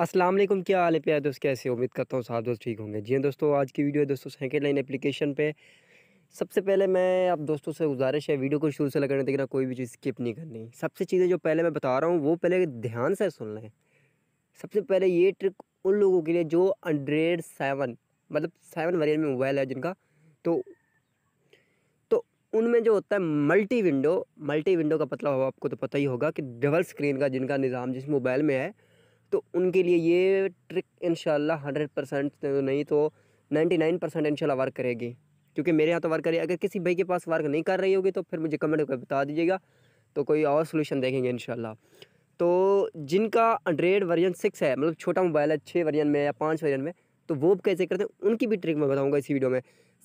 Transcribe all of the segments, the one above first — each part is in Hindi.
असलम क्या हाल है प्यार दोस्त कैसे उम्मीद करता हूँ साहब दोस्त ठीक होंगे जी हाँ दोस्तों आज की वीडियो है दोस्तों सेकेंड लाइन एप्लीकेशन पे सबसे पहले मैं आप दोस्तों से गुजारिश है वीडियो को शुरू से लगाने देखना कोई भी चीज़ स्किप नहीं करनी सबसे चीज़ें जो पहले मैं बता रहा हूँ वो पहले ध्यान से सुन लें सबसे पहले ये ट्रिक उन लोगों के लिए जो अंड्रेड सेवन मतलब सेवन वेरियन में मोबाइल है जिनका तो तो उनमें जो होता है मल्टी विंडो मल्टी विंडो का मतलब आपको तो पता ही होगा कि डबल स्क्रीन का जिनका निज़ाम जिस मोबाइल में है तो उनके लिए ये ट्रिक इन हंड्रेड परसेंट तो नहीं तो नाइन्टी नाइन परसेंट इनशाला वर्क करेगी क्योंकि मेरे यहाँ तो वर्क करेगी अगर किसी भाई के पास वर्क नहीं कर रही होगी तो फिर मुझे कमेंट करके बता दीजिएगा तो कोई और सोल्यूशन देखेंगे इन तो जिनका अंड्रेड वर्जन सिक्स है मतलब छोटा मोबाइल है छः वर्जन में या पाँच वर्जन में तो वो कैसे करते हैं उनकी भी ट्रिक मैं बताऊँगा इसी वीडियो में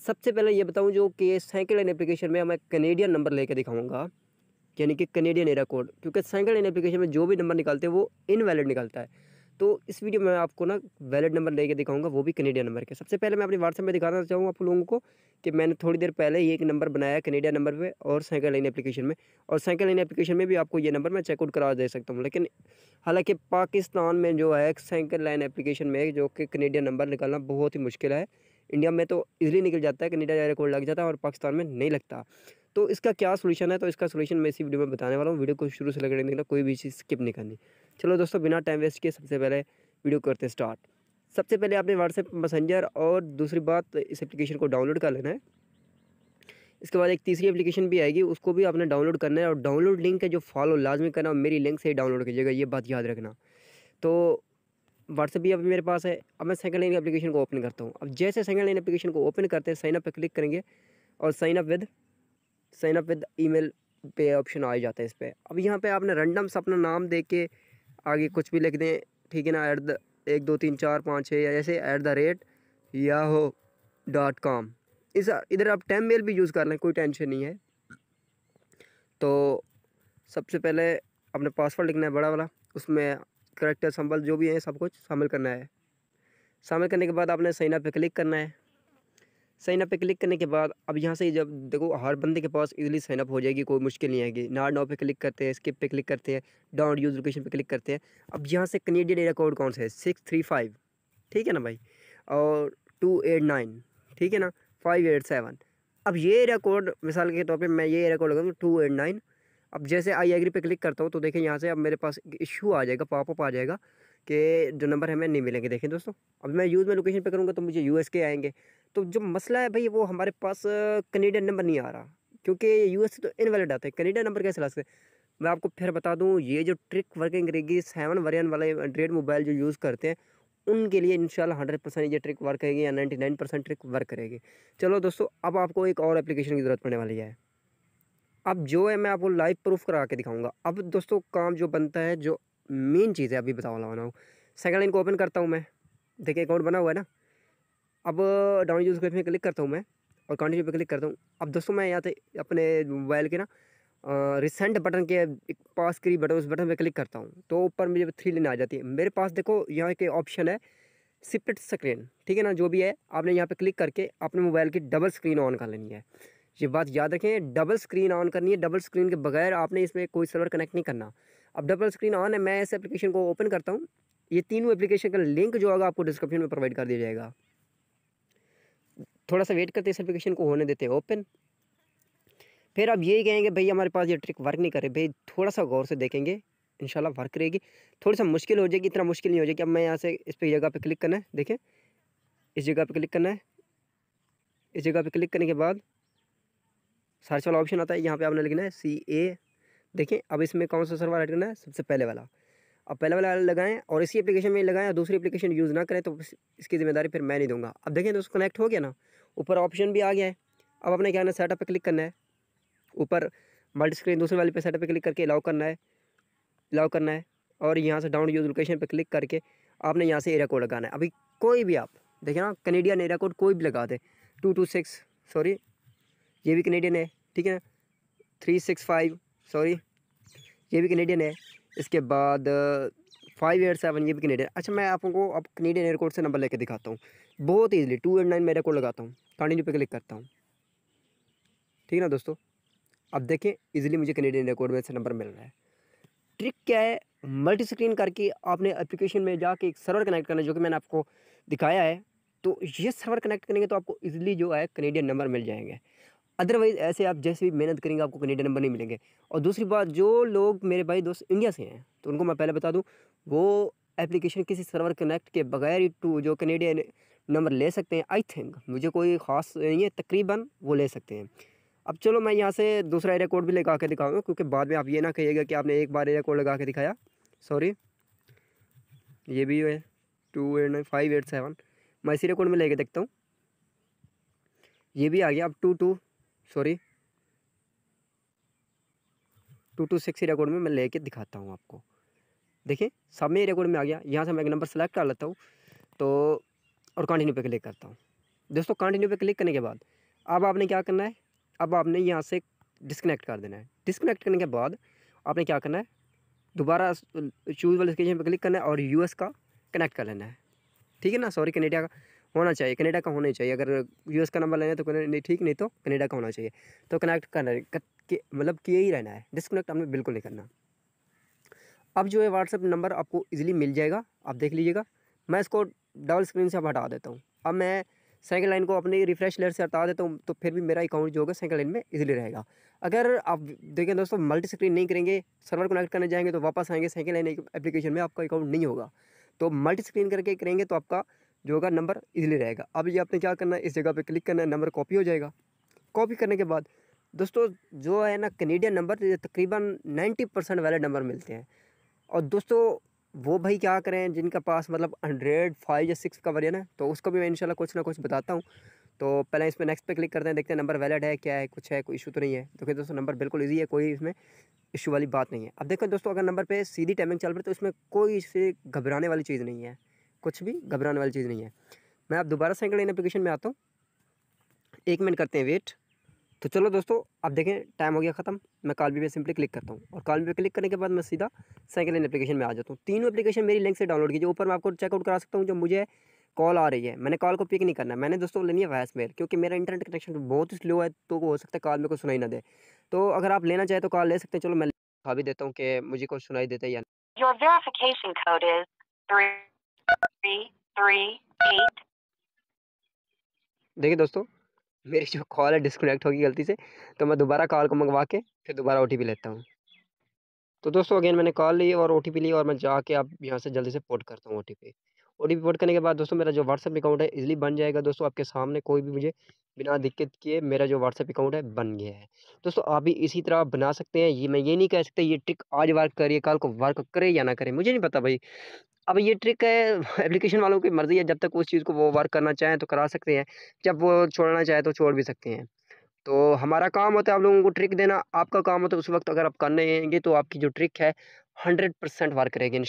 सबसे पहले ये बताऊँ जो कि साइकिल एंड एप्लीकेशन में मैं कनेडियन नंबर लेके दिखाऊँगा यानी कि कनेडियन एरा कोड क्योंकि सेंगल इन एप्लीकेशन में जो भी नंबर निकालते हैं वो इनवैलिड निकलता है तो इस वीडियो में आपको ना वैलिड नंबर लेके दिखाऊंगा वो भी कनेडियन नंबर के सबसे पहले मैं अपने व्हाट्सएप में दिखाना चाहूँगा आप लोगों को कि मैंने थोड़ी देर पहले ही एक नंबर बनाया कनेडियन नंबर पे और साइकिल लाइन एप्लीकेशन में और साइकिल लाइन एप्लीकेशन में भी आपको ये नंबर मैं चेकआउट करा दे सकता हूँ लेकिन हालाँकि पाकिस्तान में जो है साइकिल लाइन एप्लीकेशन में जो कि कनेडियन नंबर निकालना बहुत ही मुश्किल है इंडिया में तो ईजिली निकल जाता है कनेडा जाए रिकॉर्ड लग जाता है और पाकिस्तान में नहीं लगता तो इसका क्या सोल्यूशन है तो इसका सोल्यूशन मैं इसी वीडियो में बताने वाला हूँ वीडियो को शुरू से लगने देना कोई भी चीज़ स्किप नहीं करनी चलो दोस्तों बिना टाइम वेस्ट किए सबसे पहले वीडियो करते स्टार्ट सबसे पहले आपने व्हाट्सएप मैसेंजर और दूसरी बात इस एप्लीकेशन को डाउनलोड कर लेना है इसके बाद एक तीसरी एप्लीकेशन भी आएगी उसको भी आपने डाउनलोड करना है और डाउनलोड लिंक है जो फॉलो लाजमी करना और मेरी लिंक से ही डाउनलोड कीजिएगा ये बात याद रखना तो व्हाट्सअप भी अभी मेरे पास है अब मैं सेकंड लाइन एप्लीकेशन को ओपन करता हूँ अब जैसे सेकंड लाइन एप्लीकेशन को ओपन करते हैं साइनअप पर क्लिक करेंगे और sign up with sign up with mail पे ऑप्शन आ जाता है इस पर अब यहाँ पर आपने रैंडम से अपना नाम दे के आगे कुछ भी लिख दें ठीक है ना एट द एक दो तीन चार पाँच छः या जैसे ऐट द रेट या हो डॉट कॉम इस इधर आप टेम मेल भी यूज़ कर लें कोई टेंशन नहीं है तो सबसे पहले अपने पासवर्ड लिखना है बड़ा वाला उसमें करेक्टर संबल जो भी हैं सब कुछ शामिल करना है शामिल करने के बाद आपने साइन पे क्लिक करना है सैनप पे क्लिक करने के बाद अब यहाँ से जब देखो हर बंदे के पास इजीली साइनअप हो जाएगी कोई मुश्किल नहीं आएगी नार नाव पे क्लिक करते हैं स्किप पे क्लिक करते हैं डाउन यूज लोकेशन पे क्लिक करते हैं अब यहाँ से कनेडियन एरिया कोड कौन सा है सिक्स थ्री फाइव ठीक है ना भाई और टू एट नाइन ठीक है ना फाइव एट सेवन अब ये एरिया कोड मिसाल के तौर पर मैं ये एरिया कोड लगाऊंगा टू एट नाइन अब जैसे आई एग्री पे क्लिक करता हूँ तो देखें यहाँ से अब मेरे पास इशू आ जाएगा पॉपअप आ जाएगा कि जो नंबर हमें नहीं मिलेंगे देखें दोस्तों अब मैं यूज़ में लोकेशन पे करूँगा तो मुझे यू के आएंगे तो जो मसला है भाई वो हमारे पास कनेडियन नंबर नहीं आ रहा क्योंकि यू तो इनवैलिड आते हैं कनेडियन नंबर कैसे ला सकते मैं आपको फिर बता दूँ ये जो ट्रिक वर्किंग रहेगी सेवन वरियन वाले एंड्रेड मोबाइल जो यूज़ करते हैं उनके लिए इन हंड्रेड परसेंट ये ट्रिक वर्क करेगी या ninety nine percent trick work करेगी चलो दोस्तों अब आपको एक और एप्लीकेशन की ज़रूरत पड़ने वाली है अब जो है मैं आपको लाइव प्रूफ करा के दिखाऊंगा अब दोस्तों काम जो बनता है जो मेन चीज़ है अभी बताओ वाला बनाऊँ सेकेंड लाइन को ओपन करता हूँ मैं देखिए अकाउंट बना हुआ है ना अब डाउन यूज में क्लिक करता हूँ मैं और कंटिन्यू पे क्लिक करता हूँ अब दोस्तों मैं यहाँ से अपने मोबाइल के ना रिसेंट बटन के पास करी बटन उस बटन पर क्लिक करता हूँ तो ऊपर मुझे थ्री लेने आ जाती है मेरे पास देखो यहाँ एक ऑप्शन है सिप्ट स्क्रीन ठीक है ना जो भी है आपने यहाँ पे क्लिक करके अपने मोबाइल की डबल स्क्रीन ऑन कर लेनी है ये बात याद रखें डबल स्क्रीन ऑन करनी है डबल स्क्रीन के बगैर आपने इसमें कोई सर्वर कनेक्ट नहीं करना अब डबल स्क्रीन ऑन है मैं इस एप्लीकेशन को ओपन करता हूँ ये तीनों एप्लीकेशन का लिंक जो होगा आपको डिस्क्रिप्शन में प्रोवाइड कर दिया जाएगा थोड़ा सा वेट करते इस एप्लीकेशन को होने देते हैं ओपन फिर आप यही कहेंगे भाई हमारे पास ये ट्रिक वर्क नहीं करे भाई थोड़ा सा गौर से देखेंगे इंशाल्लाह वर्क करेगी थोड़ी सा मुश्किल हो जाएगी इतना मुश्किल नहीं हो जाएगी अब मैं यहाँ से इस पर जगह पे क्लिक करना है देखें इस जगह पे क्लिक करना है इस जगह पे क्लिक करने के बाद सर्च वाला ऑप्शन आता है यहाँ पे आपने लिखना है सी ए देखें अब इसमें कौन सा सर्वर ऐड करना है सबसे पहले वाला अब पहले वाला लगाएं और इसी एप्लीकेशन में लगाएं और दूसरी एप्लीकेशन यूज़ ना करें तो इसकी जिम्मेदारी फिर मैं नहीं दूंगा अब देखें दोस्तों कनेक्ट हो गया ना ऊपर ऑप्शन भी आ गया है अब अपने क्या करना सेटअप पर क्लिक करना है ऊपर मल्टी स्क्रीन दूसरे वाले पे सेटअप पर क्लिक करके अलाउ करना है अलाउ करना है और यहाँ से डाउन यूज लोकेशन पर क्लिक करके आपने यहाँ से एरिया कोड लगाना है अभी कोई भी आप देखें ना कनेडियन एरिया कोड कोई भी लगा दे टू टू सिक्स सॉरी ये भी कनेडियन है ठीक है ना थ्री सिक्स फाइव सॉरी ये भी कनेडियन है इसके बाद फाइव एट सेवन ये भी कनेडियन अच्छा मैं आपको अब कनेडियन एयरकोड से नंबर लेके दिखाता हूँ बहुत ईजिली टू एट नाइन मेरे को लगाता हूँ कंटिन्यू पे क्लिक करता हूँ ठीक है ना दोस्तों अब देखें ईजिली मुझे कनेडियन एयरकोर्ट में से नंबर मिल रहा है ट्रिक क्या है मल्टी स्क्रीन करके आपने एप्लीकेशन में जाके एक सर्वर कनेक्ट करना जो कि मैंने आपको दिखाया है तो ये सर्वर कनेक्ट करेंगे तो आपको ईज़िली जो है कनेडियन नंबर मिल जाएंगे अदरवाइज़ ऐसे आप जैसे भी मेहनत करेंगे आपको कनेडियन नंबर नहीं मिलेंगे और दूसरी बात जो लोग मेरे भाई दोस्त इंडिया से हैं तो उनको मैं पहले बता दूँ वो एप्लीकेशन किसी सर्वर कनेक्ट के बगैर ही टू जो कनेडियन नंबर ले सकते हैं आई थिंक मुझे कोई ख़ास नहीं है तकरीबन वो ले सकते हैं अब चलो मैं यहाँ से दूसरा एरिया कोड भी लगा के दिखाऊंगा क्योंकि बाद में आप ये ना कहिएगा कि आपने एक बार एरिया कोड लगा के दिखाया सॉरी ये भी है two eight nine five eight seven मैं इसी रिकॉर्ड में लेके देखता हूँ ये भी आ गया अब two two sorry two two six record में मैं लेके दिखाता हूँ आपको देखिए सब में रिकॉर्ड में आ गया यहाँ से मैं एक नंबर सेलेक्ट कर लेता हूँ तो और कंटिन्यू पे क्लिक करता हूँ दोस्तों कंटिन्यू पे क्लिक करने के बाद अब आपने क्या करना है अब आपने यहाँ से डिसकनेक्ट कर देना है डिसकनेक्ट करने के बाद आपने क्या करना है दोबारा चूज वाले स्केशन पर क्लिक करना है और यू का कनेक्ट कर लेना है ठीक है ना सॉरी कनेडिया का होना चाहिए कनेडा का होना चाहिए अगर यूएस का नंबर लेना है तो नहीं ठीक नहीं तो कनेडा का होना चाहिए तो कनेक्ट करना मतलब किए ही रहना है डिसकनेक्ट आपने बिल्कुल नहीं करना अब जो है व्हाट्सअप नंबर आपको ईज़िली मिल जाएगा आप देख लीजिएगा मैं इसको डबल स्क्रीन से अब हटा देता हूँ अब मैं सेकेंड लाइन को अपने रिफ्रेश लेयर से हटा देता हूँ तो फिर भी मेरा अकाउंट जो होगा सेकेंड लाइन में इजीली रहेगा अगर आप देखें दोस्तों मल्टी स्क्रीन नहीं करेंगे सर्वर कनेक्ट करने जाएंगे तो वापस आएंगे सेकंड लाइन एप्लीकेशन में आपका अकाउंट नहीं होगा तो मल्टी स्क्रीन करके करेंगे तो आपका जो होगा नंबर इजीली रहेगा अब ये आपने क्या करना है इस जगह पे क्लिक करना है नंबर कॉपी हो जाएगा कॉपी करने के बाद दोस्तों जो है ना कनेडियन नंबर तकरीबन नाइन्टी परसेंट वाले नंबर मिलते हैं और दोस्तों वो भाई क्या करें जिनका पास मतलब हंड्रेड फाइव या सिक्स का है ना तो उसको भी मैं इनशाला कुछ ना कुछ बताता हूँ तो पहले इसमें नेक्स्ट पर क्लिक करते हैं देखते हैं नंबर वैलिड है क्या है कुछ है कोई इशू तो नहीं है तो देखिए दोस्तों नंबर बिल्कुल ईजी है कोई इसमें इशू वाली बात नहीं है अब देखें दोस्तों अगर नंबर पर सीधी टाइमिंग चल रही है तो इसमें कोई इससे घबराने वाली चीज़ नहीं है कुछ भी घबराने वाली चीज़ नहीं है मैं आप दोबारा सेकंड इन एप्लीकेशन में आता हूँ एक मिनट करते हैं वेट तो चलो दोस्तों आप देखें टाइम हो गया ख़त्म मैं कालबी पे सिंपली क्लिक करता हूँ और कालबी पे क्लिक करने के बाद मैं सीधा सेकंड इन एप्लीकेशन में आ जाता हूँ तीनों एप्लीकेशन मेरी लिंक से डाउनलोड कीजिए ऊपर मैं आपको चेकआउट करा सकता हूँ जो मुझे कॉल आ रही है मैंने कॉल को पिक नहीं करना मैंने दोस्तों लेनी है वॉइस मेल क्योंकि मेरा इंटरनेट कनेक्शन बहुत ही स्लो है तो वो हो सकता है कॉल मेरे को सुनाई ना दे तो अगर आप लेना चाहें तो कॉल ले सकते हैं चलो मैं खा भी देता हूँ कि मुझे कुछ सुनाई देता है या देखिए दोस्तों मेरी जो कॉल है डिस्कनेक्ट होगी गलती से तो मैं दोबारा कॉल को मंगवा के फिर दोबारा ओ लेता हूँ तो दोस्तों अगेन मैंने कॉल ली और ओ ली और मैं जाके आप यहाँ से जल्दी से पोर्ट करता हूँ ओ टी पी पोर्ट करने के बाद दोस्तों मेरा जो व्हाट्सअप अकाउंट है इजिली बन जाएगा दोस्तों आपके सामने कोई भी मुझे बिना दिक्कत किए मेरा जो व्हाट्सअप अकाउंट है बन गया है दोस्तों आप भी इसी तरह बना सकते हैं ये मैं ये नहीं कह सकता ये ट्रिक आज वर्क करिए कल को वर्क करे या ना करे मुझे नहीं पता भाई अब ये ट्रिक है एप्लीकेशन वालों की मर्ज़ी है जब तक उस चीज़ को वो वर्क करना चाहें तो करा सकते हैं जब वो छोड़ना चाहें तो छोड़ भी सकते हैं तो हमारा काम होता है आप लोगों को ट्रिक देना आपका काम होता है उस वक्त अगर आप करने तो आपकी जो ट्रिक है हंड्रेड परसेंट वर्क करेगी इन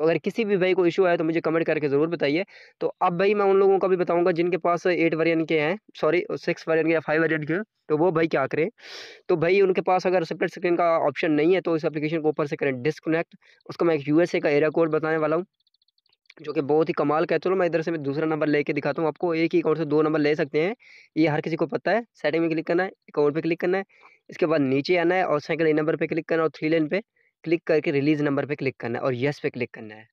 तो अगर किसी भी भाई को इशू आया तो मुझे कमेंट करके ज़रूर बताइए तो अब भाई मैं उन लोगों को भी बताऊँगा जिनके पास एट वेरियन के हैं सॉरी सिक्स वेरियन के या फाइव वेरियन के तो वो भाई क्या करें तो भाई उनके पास अगर सेपरेट स्क्रीन का ऑप्शन नहीं है तो इस एप्लीकेशन को ऊपर से करें डिसकनेक्ट उसको मैं एक यू का एरिया कोड बताने वाला हूँ जो कि बहुत ही कमाल का है चलो मैं इधर से मैं दूसरा नंबर लेके दिखाता हूँ आपको एक ही अकाउंट से दो नंबर ले सकते हैं ये हर किसी को पता है सेटिंग में क्लिक करना है अकाउंट पे क्लिक करना है इसके बाद नीचे आना है और साइकिल नंबर पे क्लिक करना है और थ्री लेन पे क्लिक करके रिलीज़ नंबर पे क्लिक करना है और येस पे क्लिक करना है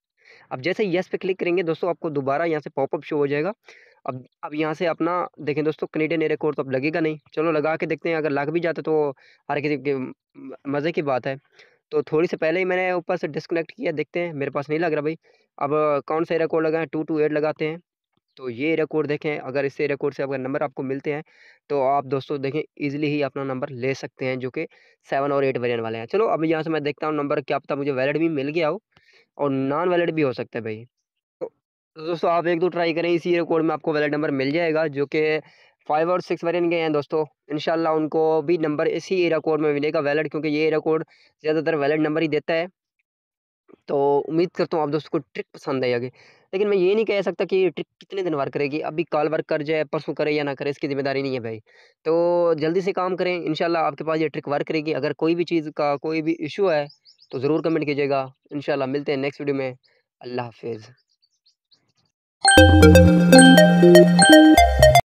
अब जैसे येस पे क्लिक करेंगे दोस्तों आपको दोबारा यहाँ से पॉपअप शो हो जाएगा अब अब यहाँ से अपना देखें दोस्तों कनेडियन एयर कोड तो अब लगेगा नहीं चलो लगा के देखते हैं अगर लग भी जाता तो हर किसी के मज़े की बात है तो थोड़ी से पहले ही मैंने ऊपर से डिसकनेक्ट किया देखते हैं मेरे पास नहीं लग रहा भाई अब कौन सा एयर कोड लगा है टू टू एट लगाते हैं तो ये रिकॉर्ड देखें अगर इसे रिकॉर्ड से अगर नंबर आपको मिलते हैं तो आप दोस्तों देखें ईजिली ही अपना नंबर ले सकते हैं जो कि सेवन और एट वेरियन वाले हैं चलो अब यहाँ से मैं देखता हूँ नंबर क्या पता मुझे वैलिड भी मिल गया हो और नॉन वैलिड भी हो सकता है भाई तो दोस्तों आप एक दो ट्राई करें इसी रिकॉर्ड में आपको वैलिड नंबर मिल जाएगा जो कि फाइव और सिक्स वेरियन के हैं दोस्तों इनशाला उनको भी नंबर इसी एरा कोड में मिलेगा वैलिड क्योंकि ये एरा कोड ज़्यादातर वैलिड नंबर ही देता है तो उम्मीद करता हूँ आप दोस्तों को ट्रिक पसंद आई आगे लेकिन मैं ये नहीं कह सकता कि ट्रिक कितने दिन वर्क करेगी अभी कॉल वर्क कर जाए परसों करे या ना करे इसकी जिम्मेदारी नहीं है भाई तो जल्दी से काम करें इन आपके पास ये ट्रिक वर्क करेगी अगर कोई भी चीज़ का कोई भी इशू है तो ज़रूर कमेंट कीजिएगा इन मिलते हैं नेक्स्ट वीडियो में अल्लाह हाफिज़